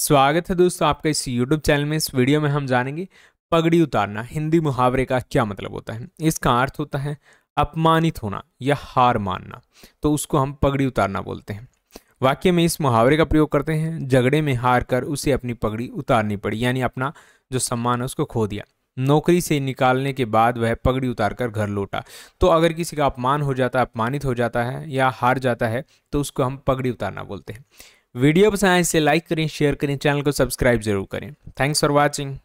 स्वागत है दोस्तों आपका इस YouTube चैनल में इस वीडियो में हम जानेंगे पगड़ी उतारना हिंदी मुहावरे का क्या मतलब होता है इसका अर्थ होता है अपमानित होना या हार मानना तो उसको हम पगड़ी उतारना बोलते हैं वाक्य में इस मुहावरे का प्रयोग करते हैं झगड़े में हार कर उसे अपनी पगड़ी उतारनी पड़ी यानी अपना जो सम्मान है उसको खो दिया नौकरी से निकालने के बाद वह पगड़ी उतार कर घर लौटा तो अगर किसी का अपमान हो जाता है अपमानित हो जाता है या हार जाता है तो उसको हम पगड़ी उतारना बोलते हैं वीडियो पसंद आए इसे लाइक करें शेयर करें चैनल को सब्सक्राइब जरूर करें थैंक्स फॉर वॉचिंग